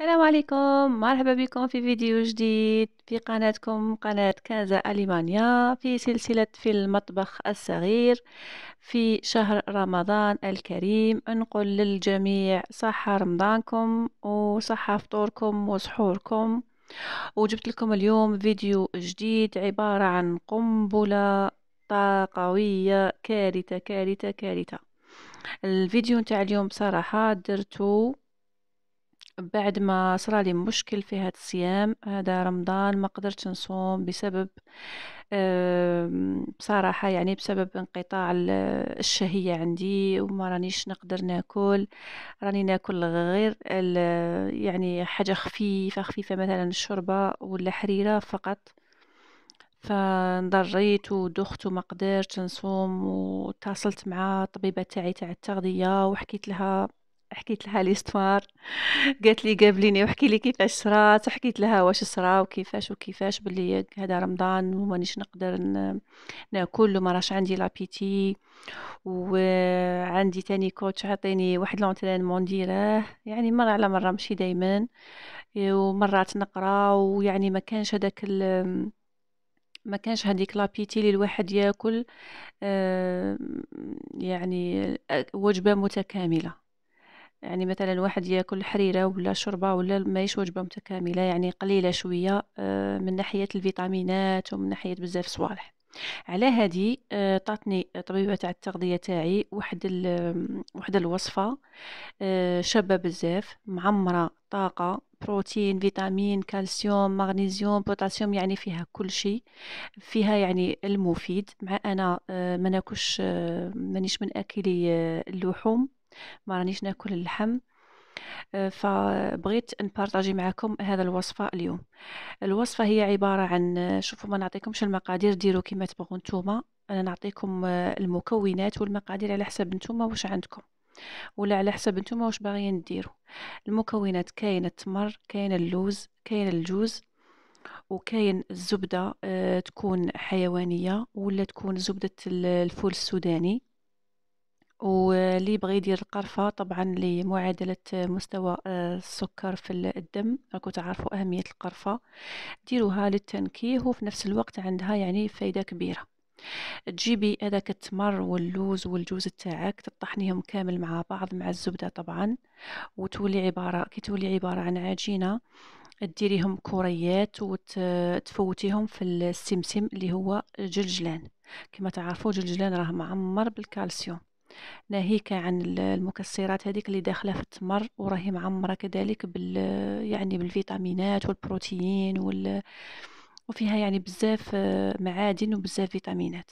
السلام عليكم مرحبا بكم في فيديو جديد في قناتكم قناة كازا ألمانيا في سلسلة في المطبخ الصغير في شهر رمضان الكريم نقول للجميع صحة رمضانكم وصحة فطوركم وسحوركم وجبت لكم اليوم فيديو جديد عبارة عن قنبلة طاقوية كارثة كارثة كارثة الفيديو نتاع اليوم بصراحة درتو بعد ما صرالي مشكل في هذا الصيام هذا رمضان ما قدرت نصوم بسبب بصراحة يعني بسبب انقطاع الشهية عندي وما رانيش نقدر ناكل راني ناكل غير يعني حاجة خفيفة خفيفة مثلا الشوربة ولا حريرة فقط فنضريت ودخت وما قدرت نصوم واتصلت مع الطبيبة تاعي تاع التغذية وحكيت لها حكيت لها ليستوار قالت لي قابليني وحكي لي كيفاش صرات حكيت لها واش صرا وكيفاش وكيفاش بلي هذا رمضان ومانيش نقدر ناكل وما راش عندي لابيتي وعندي تاني كوتش عطيني واحد لونترينمون ديراه يعني مره على مره ماشي دايما ومرات نقرا ويعني ما كانش هذاك ما كانش هذيك لابيتي اللي الواحد ياكل آه، يعني وجبه متكامله يعني مثلا واحد ياكل حريرة ولا شوربة ولا ماهيش وجبة متكاملة يعني قليلة شوية آه، من ناحية الفيتامينات ومن ناحية بزاف صوالح على هادي آه، طاتني طبيبة تاع التغذية تاعي واحد واحد الوصفة آه، شابة بزاف معمرة طاقة بروتين فيتامين كالسيوم مغنيسيوم بوتاسيوم يعني فيها كل شيء فيها يعني المفيد مع انا ما ناكلش مانيش من اكلي اللحوم ما رانيش ناكل اللحم آه، فبغيت نبارطاجي معكم هذا الوصفة اليوم الوصفة هي عبارة عن آه، شوفوا ما نعطيكمش المقادير ديروا كما تبغوا نتوما انا نعطيكم آه، المكونات والمقادير على حسب نتوما واش عندكم ولا على حسب نتوما واش باغيين ديروا المكونات كاين التمر كاين اللوز كاين الجوز وكاين الزبدة تكون حيوانية ولا تكون زبدة الفول السوداني واللي بغي يدير القرفة طبعا لمعادلة مستوى آه، السكر في الدم راكو تعرفوا أهمية القرفة ديروها للتنكيه وفي نفس الوقت عندها يعني فايدة كبيرة تجيبي هذاك التمر واللوز والجوز تاعك تطحنيهم كامل مع بعض مع الزبدة طبعا وتولي عبارة كي تولي عبارة عن عجينة ديريهم كريات وتفوتيهم في السمسم اللي هو جلجلان كما تعرفوا جلجلان راه معمر بالكالسيوم ناهيك عن المكسرات هذيك اللي داخله في التمر وراهي معمره كذلك بال يعني بالفيتامينات والبروتين وال وفيها يعني بزاف آه، معادن وبزاف فيتامينات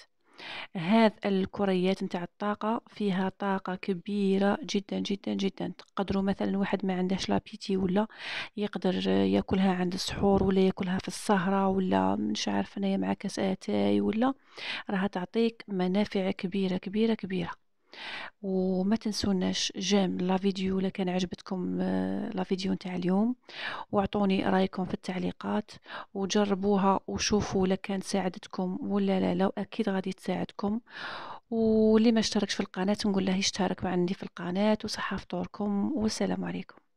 هذا الكريات نتاع الطاقة فيها طاقة كبيرة جدا جدا جدا تقدروا مثلا واحد ما عندهش لابيتي ولا يقدر آه، ياكلها عند السحور ولا ياكلها في السهرة ولا مش عارف انايا مع كاس اتاي ولا راها تعطيك منافع كبيرة كبيرة كبيرة وما تنسوناش جيم لا فيديو الا كان عجبتكم آه، لا فيديو نتاع اليوم واعطوني رايكم في التعليقات وجربوها وشوفوا الا كان ساعدتكم ولا لا لو اكيد غادي تساعدكم واللي ما اشتركش في القناه نقول له يشترك عندي في القناه وصحه فطوركم والسلام عليكم